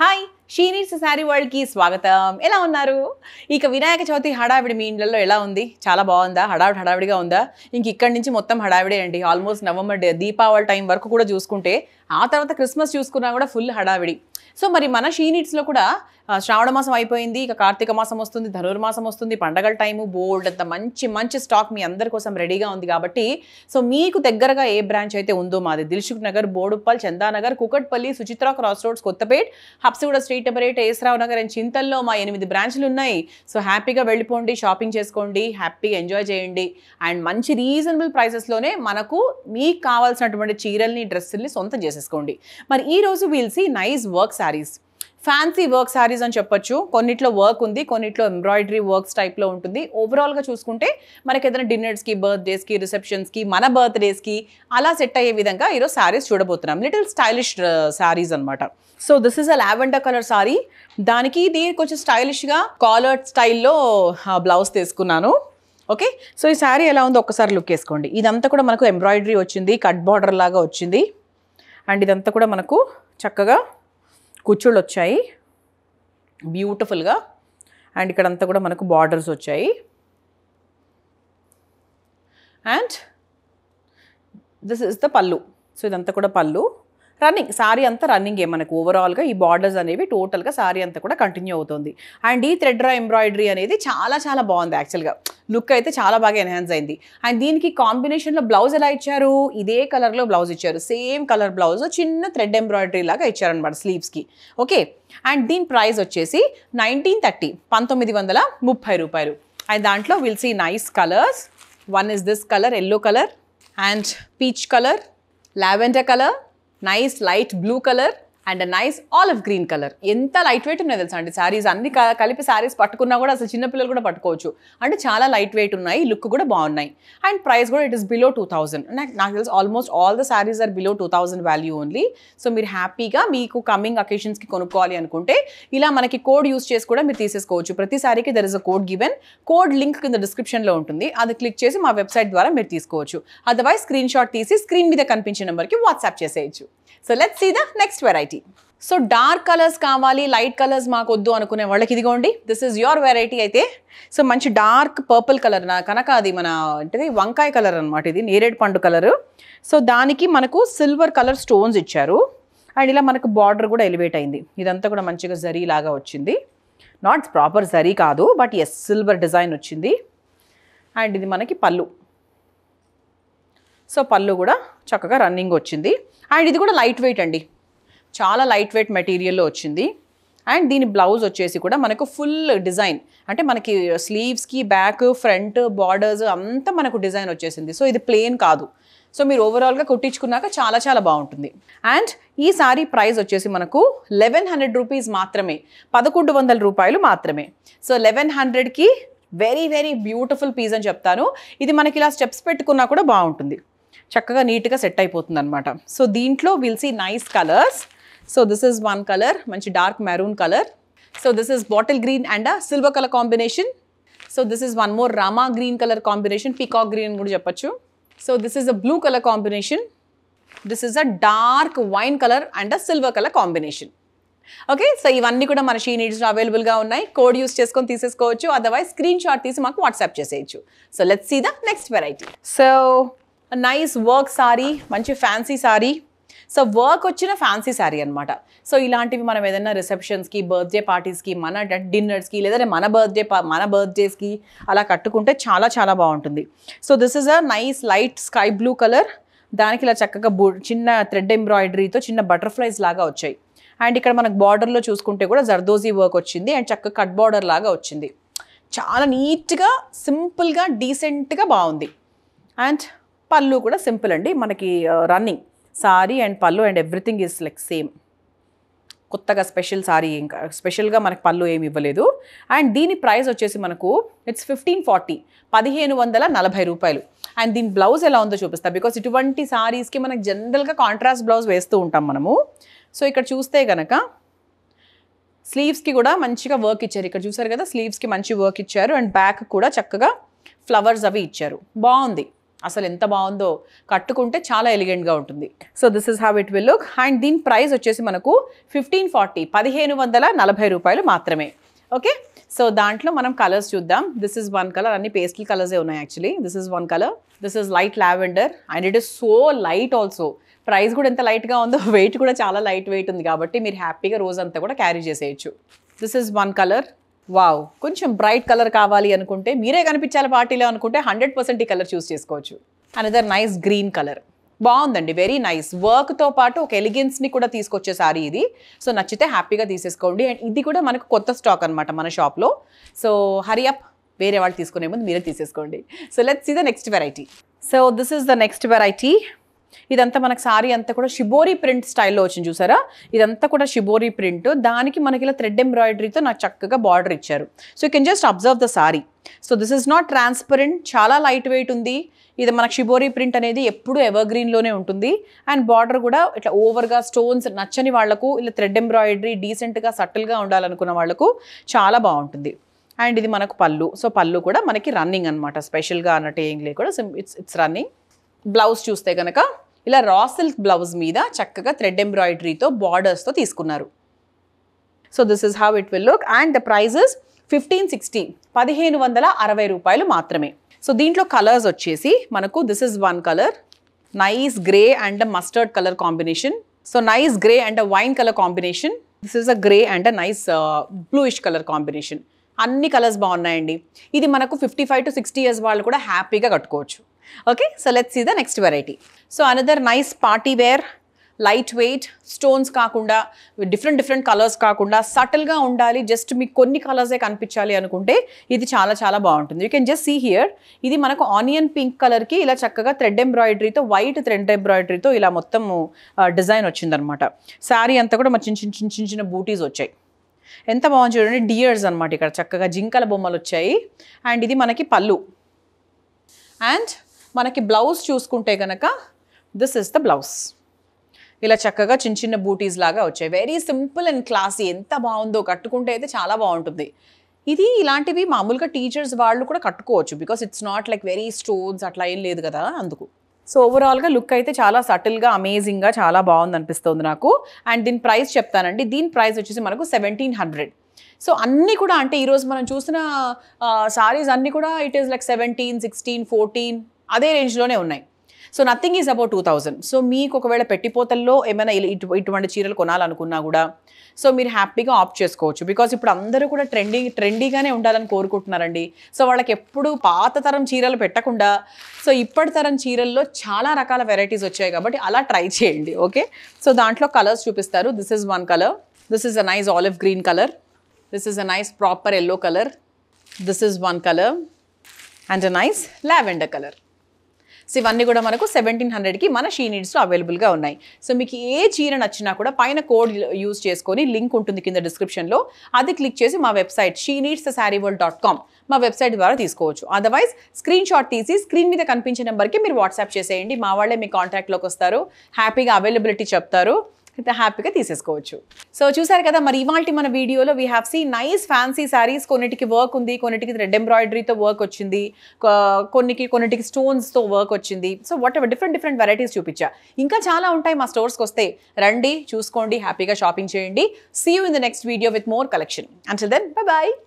hi She Needs sari వరల్డ్కి స్వాగతం ఎలా ఉన్నారు ఇక వినాయక చవితి హడావిడి మీ ఇండ్లలో ఎలా ఉంది చాలా బాగుందా హడావిడి హడావిడిగా ఉందా ఇంక ఇక్కడి నుంచి మొత్తం హడావిడే అండి ఆల్మోస్ట్ నవంబర్ దీపావళి టైం వరకు కూడా చూసుకుంటే ఆ తర్వాత క్రిస్మస్ చూసుకున్నా కూడా ఫుల్ హడావిడి సో మరి మన షీనీడ్స్లో కూడా శ్రావణ మాసం అయిపోయింది ఇక కార్తీక మాసం వస్తుంది ధనుర్మాసం వస్తుంది పండగల టైము బోల్డ్ అంత మంచి మంచి స్టాక్ మీ అందరి కోసం రెడీగా ఉంది కాబట్టి సో మీకు దగ్గరగా ఏ బ్రాంచ్ అయితే ఉందో మాది Dilsukh Nagar Boduppal Chandanagar Kukatpally Suchitra cross roads Kothapet Habsiguda street number eight Esarao Nagar and చింతల్లో మా ఎనిమిది బ్రాంచ్లు ఉన్నాయి సో హ్యాపీగా వెళ్ళిపోండి షాపింగ్ చేసుకోండి హ్యాపీగా ఎంజాయ్ చేయండి అండ్ మంచి రీజనబుల్ ప్రైసెస్లోనే మనకు మీకు కావాల్సినటువంటి చీరల్ని డ్రెస్సుల్ని సొంతం చేసేసుకోండి మరి ఈరోజు we'll see nice work saris fancy work saris అని చెప్పొచ్చు కొన్నిట్లో వర్క్ ఉంది కొన్నిట్లో ఎంబ్రాయిడరీ వర్క్స్ టైప్లో ఉంటుంది ఓవరాల్గా చూసుకుంటే మనకి ఏదైనా డిన్నర్స్కి బర్త్డేస్కి రిసెప్షన్స్కి మన బర్త్డేస్కి అలా సెట్ అయ్యే విధంగా ఈరోజు శారీస్ చూడబోతున్నాం లిటిల్ స్టైలిష్ శారీస్ అనమాట so this is a lavender colour sari దానికి దీని కొంచెం స్టైలిష్గా కాలర్డ్ స్టైల్లో బ్లౌజ్ తీసుకున్నాను ఓకే సో ఈ శారీ ఎలా ఉందో ఒక్కసారి లుక్ వేసుకోండి ఇదంతా కూడా మనకు ఎంబ్రాయిడరీ వచ్చింది కట్ బార్డర్ లాగా వచ్చింది అండ్ ఇదంతా కూడా మనకు చక్కగా కుచ్చుళ్ళు వచ్చాయి బ్యూటిఫుల్గా అండ్ ఇక్కడంతా కూడా మనకు బార్డర్స్ వచ్చాయి అండ్ దిస్ ఇస్ ద పళ్ళు సో ఇదంతా కూడా పళ్ళు రన్నింగ్ సారీ అంతా రన్నింగే మనకు ఓవరాల్గా ఈ బార్డర్స్ అనేవి టోటల్గా సారీ అంతా కూడా కంటిన్యూ అవుతుంది అండ్ ఈ థ్రెడ్ ఎంబ్రాయిడరీ అనేది చాలా చాలా బాగుంది యాక్చువల్గా లుక్ అయితే చాలా బాగా ఎన్హాన్స్ అయింది అండ్ దీనికి కాంబినేషన్లో బ్లౌజ్ ఎలా ఇచ్చారు ఇదే కలర్లో బ్లౌజ్ ఇచ్చారు సేమ్ కలర్ బ్లౌజ్ చిన్న థ్రెడ్ ఎంబ్రాయిడరీ లాగా ఇచ్చారనమాట స్లీవ్స్కి ఓకే అండ్ దీని ప్రైస్ వచ్చేసి నైన్టీన్ థర్టీ పంతొమ్మిది వందల ముప్పై రూపాయలు అండ్ దాంట్లో will see nice colours one is this colour yellow colour and peach colour lavender colour nice light blue color and a nice of green colour ఎంత light weight ఉన్నాయి తెలుసా అండి శారీస్ అన్ని కలిపి శారీస్ పట్టుకున్నా కూడా అసలు చిన్నపిల్లలు కూడా పట్టుకోవచ్చు అంటే చాలా లైట్ వెయిట్ ఉన్నాయి లుక్ కూడా బాగున్నాయి అండ్ ప్రైస్ కూడా it is below two thousand నాకు తెలుసు almost all the saris are below two thousand value only so మీరు హ్యాపీగా మీకు కమింగ్ అకేషన్స్కి కొనుక్కోవాలి అనుకుంటే ఇలా మనకి కోడ్ యూస్ చేసి కూడా మీరు తీసేసుకోవచ్చు ప్రతి శారీకి there is a code given code link కింద డిస్క్రిప్షన్లో ఉంటుంది అది క్లిక్ చేసి మా వెబ్సైట్ ద్వారా మీరు తీసుకోవచ్చు అదర్వైజ్ స్క్రీన్ షాట్ తీసి స్క్రీన్ మీద కనిపించే నెంబర్కి వాట్సాప్ చేసేయచ్చు so let's see the next variety variety so dark colours కావాలి లైట్ కలర్స్ మాకు వద్దు అనుకునే వాళ్ళకి ఇదిగోండి దిస్ ఈజ్ యువర్ వెరైటీ అయితే సో మంచి డార్క్ పర్పుల్ కలర్ నా కనుక అది మన ఏంటిది వంకాయ కలర్ అనమాట ఇది నేరేడు పండు కలరు సో దానికి మనకు సిల్వర్ కలర్ స్టోన్స్ ఇచ్చారు అండ్ ఇలా మనకు బార్డర్ కూడా ఎలివేట్ అయింది ఇదంతా కూడా మంచిగా జరీ లాగా వచ్చింది నాట్ ప్రాపర్ జరీ కాదు బట్ ఎస్ సిల్వర్ డిజైన్ వచ్చింది అండ్ ఇది మనకి పళ్ళు సో పళ్ళు కూడా చక్కగా రన్నింగ్ వచ్చింది అండ్ ఇది కూడా లైట్ వెయిట్ అండి చాలా లైట్ వెయిట్ మెటీరియల్లో వచ్చింది అండ్ దీని బ్లౌజ్ వచ్చేసి కూడా మనకు ఫుల్ డిజైన్ అంటే మనకి స్లీవ్స్కి బ్యాక్ ఫ్రంట్ బార్డర్స్ అంతా మనకు డిజైన్ వచ్చేసింది సో ఇది ప్లేన్ కాదు సో మీరు ఓవరాల్గా కుట్టించుకున్నాక చాలా చాలా బాగుంటుంది అండ్ ఈ సారీ ప్రైస్ వచ్చేసి మనకు లెవెన్ హండ్రెడ్ రూపీస్ మాత్రమే పదకొండు వందల రూపాయలు మాత్రమే సో లెవెన్ హండ్రెడ్కి వెరీ వెరీ బ్యూటిఫుల్ పీస్ అని చెప్తాను ఇది మనకి ఇలా స్టెప్స్ పెట్టుకున్నా కూడా బాగుంటుంది చక్కగా నీట్గా సెట్ అయిపోతుంది అనమాట సో దీంట్లో will nice colours so this is one colour మంచి dark maroon colour so this is bottle green and silver colour combination so this is one more Rama green colour combination peacock green కూడా చెప్పొచ్చు so this is a blue colour combination this is a dark wine colour and a silver colour combination okay so ఇవన్నీ కూడా మన she నీడ్స్లో అవైలబుల్గా ఉన్నాయి code use చేసుకొని తీసేసుకోవచ్చు otherwise screen shot తీసి మాకు వాట్సాప్ చేసేయచ్చు so let's see the next variety so nice work sari మంచి ఫ్యాన్సీ సారీ సో వర్క్ వచ్చిన ఫ్యాన్సీ శారీ అనమాట సో ఇలాంటివి మనం ఏదైనా రిసెప్షన్స్కి బర్త్డే పార్టీస్కి మన డిన్నర్స్కి లేదంటే మన బర్త్డే మన బర్త్డేస్కి అలా కట్టుకుంటే చాలా చాలా బాగుంటుంది so this is a nice light sky blue colour దానికి ఇలా చక్కగా చిన్న థ్రెడ్ ఎంబ్రాయిడరీతో చిన్న బటర్ఫ్లైస్ లాగా వచ్చాయి అండ్ ఇక్కడ మనకు బార్డర్లో చూసుకుంటే కూడా జర్దోజీ వర్క్ వచ్చింది అండ్ చక్కగా కట్ బార్డర్ లాగా వచ్చింది చాలా నీట్గా సింపుల్గా డీసెంట్గా బాగుంది అండ్ పళ్ళు కూడా సింపుల్ అండి మనకి రన్నింగ్ uh, సారీ అండ్ పళ్ళు and everything is like same కొత్తగా స్పెషల్ సారీ ఇంకా స్పెషల్గా మనకు పళ్ళు ఏమి ఇవ్వలేదు అండ్ దీని ప్రైస్ వచ్చేసి మనకు ఇట్స్ ఫిఫ్టీన్ ఫార్టీ పదిహేను వందల నలభై రూపాయలు అండ్ దీని బ్లౌజ్ ఎలా ఉందో చూపిస్తా బికాస్ ఇటువంటి సారీస్కి మనకు జనరల్గా కాంట్రాస్ట్ బ్లౌజ్ వేస్తూ ఉంటాం మనము సో ఇక్కడ చూస్తే కనుక స్లీవ్స్కి కూడా మంచిగా వర్క్ ఇచ్చారు ఇక్కడ చూసారు కదా స్లీవ్స్కి మంచి వర్క్ ఇచ్చారు అండ్ బ్యాక్ కూడా చక్కగా ఫ్లవర్స్ అవి ఇచ్చారు బాగుంది అసలు ఎంత బాగుందో కట్టుకుంటే చాలా ఎలిగెంట్గా ఉంటుంది so this is have it will look and దీని ప్రైస్ వచ్చేసి మనకు ఫిఫ్టీన్ ఫార్టీ పదిహేను వందల నలభై రూపాయలు మాత్రమే ఓకే సో దాంట్లో మనం కలర్స్ చూద్దాం దిస్ ఇస్ వన్ కలర్ అన్ని పేస్టల్ కలర్సే ఉన్నాయి actually this is one colour this is light lavender and it is so light also price కూడా ఎంత లైట్గా ఉందో వెయిట్ కూడా చాలా లైట్ వెయిట్ ఉంది కాబట్టి మీరు హ్యాపీగా రోజు అంతా కూడా క్యారీ చేసేయచ్చు this is one colour wow కొంచెం బ్రైట్ కలర్ కావాలి అనుకుంటే మీరే కనిపించాలి పార్టీలో అనుకుంటే హండ్రెడ్ పర్సెంట్ ఈ కలర్ చూస్ చేసుకోవచ్చు అనదర్ నైస్ గ్రీన్ కలర్ బాగుందండి వెరీ నైస్ వర్క్తో పాటు ఒక ఎలిగెన్స్ని కూడా తీసుకొచ్చే సారీ ఇది సో నచ్చితే హ్యాపీగా తీసేసుకోండి అండ్ ఇది కూడా మనకు కొత్త స్టాక్ అనమాట మన షాప్లో సో హరి అప్ వేరే వాళ్ళు తీసుకునే ముందు మీరే తీసేసుకోండి so let's see the next variety so this is the next variety ఇదంతా మనకు సారీ అంతా కూడా షిబోరి ప్రింట్ స్టైల్లో వచ్చింది చూసారా ఇదంతా కూడా షిబోరీ ప్రింట్ దానికి మనకి ఇలా థ్రెడ్ ఎంబ్రాయిడరీతో నాకు చక్కగా బార్డర్ ఇచ్చారు so you can just observe the sari so this is not transparent చాలా లైట్ వెయిట్ ఉంది ఇది మనకు షిబోరీ ప్రింట్ అనేది ఎప్పుడు ఎవర్ గ్రీన్లోనే ఉంటుంది అండ్ బార్డర్ కూడా ఇట్లా ఓవర్గా స్టోన్స్ నచ్చని వాళ్లకు ఇలా థ్రెడ్ ఎంబ్రాయిడరీ డీసెంట్గా సటిల్గా ఉండాలనుకున్న వాళ్ళకు చాలా బాగుంటుంది అండ్ ఇది మనకు పళ్ళు సో పళ్ళు కూడా మనకి రన్నింగ్ అనమాట స్పెషల్గా అన్నట్టు ఏం లేకుండా ఇట్స్ ఇట్స్ రన్నింగ్ బ్లౌజ్ చూస్తే కనుక ఇలా రా సిల్క్ బ్లౌజ్ మీద చక్కగా థ్రెడ్ ఎంబ్రాయిడరీతో బార్డర్స్తో తీసుకున్నారు so this is how it will look and the prices fifteen sixty పదిహేను వందల అరవై రూపాయలు మాత్రమే సో దీంట్లో కలర్స్ వచ్చేసి మనకు this is one colour nice grey and mustard colour combination so nice grey and wine colour combination this is a grey and nice bluish colour combination అన్ని colours బాగున్నాయండి ఇది మనకు fifty five to sixty years వాళ్ళు కూడా హ్యాపీగా కట్టుకోవచ్చు okay so let see the next variety so another nice party wear light weight stones కాకుండా different different colours కాకుండా సటిల్గా ఉండాలి జస్ట్ మీకు కొన్ని కలర్సే కనిపించాలి అనుకుంటే ఇది చాలా చాలా బాగుంటుంది you can just see here ఇది మనకు ఆనియన్ పింక్ కలర్కి ఇలా చక్కగా థ్రెడ్ ఎంబ్రాయిడరీతో వైట్ థ్రెడ్ ఎంబ్రాయిడరీతో ఇలా మొత్తం డిజైన్ వచ్చిందనమాట శారీ అంతా కూడా మా చిన్న చిన్న చిన్న చిన్న చిన్న బూటీస్ వచ్చాయి ఎంత బాగుంది చూడండి డియర్స్ అనమాట ఇక్కడ చక్కగా జింకల బొమ్మలు వచ్చాయి అండ్ ఇది మనకి పళ్ళు అండ్ మనకి బ్లౌజ్ చూసుకుంటే కనుక దిస్ ఇస్ ద బ్లౌజ్ ఇలా చక్కగా చిన్న చిన్న బూటీస్ లాగా వచ్చాయి వెరీ సింపుల్ అండ్ క్లాసీ ఎంత బాగుందో కట్టుకుంటే అయితే చాలా బాగుంటుంది ఇది ఇలాంటివి మామూలుగా టీచర్స్ వాళ్ళు కూడా కట్టుకోవచ్చు because it's not like very stones అట్లా ఏం లేదు కదా అందుకు సో ఓవరాల్గా లుక్ అయితే చాలా సటిల్గా అమేజింగ్గా చాలా బాగుంది అనిపిస్తుంది నాకు అండ్ దీని ప్రైస్ చెప్తానండి దీని ప్రైస్ వచ్చేసి మనకు సెవెంటీన్ హండ్రెడ్ సో అన్నీ కూడా అంటే ఈరోజు మనం చూసిన సారీస్ అన్నీ కూడా it is like seventeen sixteen fourteen అదే రేంజ్లోనే ఉన్నాయి so nothing is about two thousand so మీకు ఒకవేళ పెట్టిపోతల్లో ఏమైనా ఇటు ఇటువంటి చీరలు కొనాలనుకున్నా కూడా సో మీరు హ్యాపీగా ఆప్ట్ చేసుకోవచ్చు బికాజ్ ఇప్పుడు అందరూ కూడా ట్రెండింగ్ ట్రెండీగానే ఉండాలని కోరుకుంటున్నారండి సో వాళ్ళకి ఎప్పుడు పాత తరం చీరలు పెట్టకుండా సో ఇప్పటి తరం చీరల్లో చాలా రకాల వెరైటీస్ వచ్చాయి కాబట్టి అలా ట్రై చేయండి ఓకే సో దాంట్లో కలర్స్ చూపిస్తారు this is one colour this is a nice olive green colour this is a nice proper yellow colour this is one colour and a nice lavender colour so ఇవన్నీ కూడా మనకు seventeen హండ్రెడ్కి మన she నీడ్స్లో అవైలబుల్గా ఉన్నాయి so మీకు ఏ చీర నచ్చినా కూడా పైన కోడ్ యూజ్ చేసుకొని లింక్ ఉంటుంది కింద డిస్క్రిప్షన్లో అది క్లిక్ చేసి మా website she needs sari world dot com మా వెబ్సైట్ ద్వారా తీసుకోవచ్చు అదర్వైజ్ స్క్రీన్ షాట్ తీసి స్క్రీన్ మీద కనిపించే నెంబర్కి మీరు వాట్సాప్ చేసేయండి మా వాళ్ళే మీ కాంటాక్ట్లోకి వస్తారు హ్యాపీగా అవైలబిలిటీ చెప్తారు హ్యాపీగా తీసేసుకోవచ్చు సో చూసారు కదా మరి ఇవాళ మన వీడియోలో we have see nice fancy saris కొన్నిటికి వర్క్ ఉంది కొన్నిటికి రెడ్ ఎంబ్రాయిడరీతో వర్క్ వచ్చింది కొన్నికి కొన్నిటికి స్టోన్స్తో వర్క్ వచ్చింది so whatever different different varieties చూపించా ఇంకా చాలా ఉంటాయి మా స్టోర్స్కి వస్తే రండి చూసుకోండి హ్యాపీగా షాపింగ్ చేయండి see you in the next video with more collection and then bye bye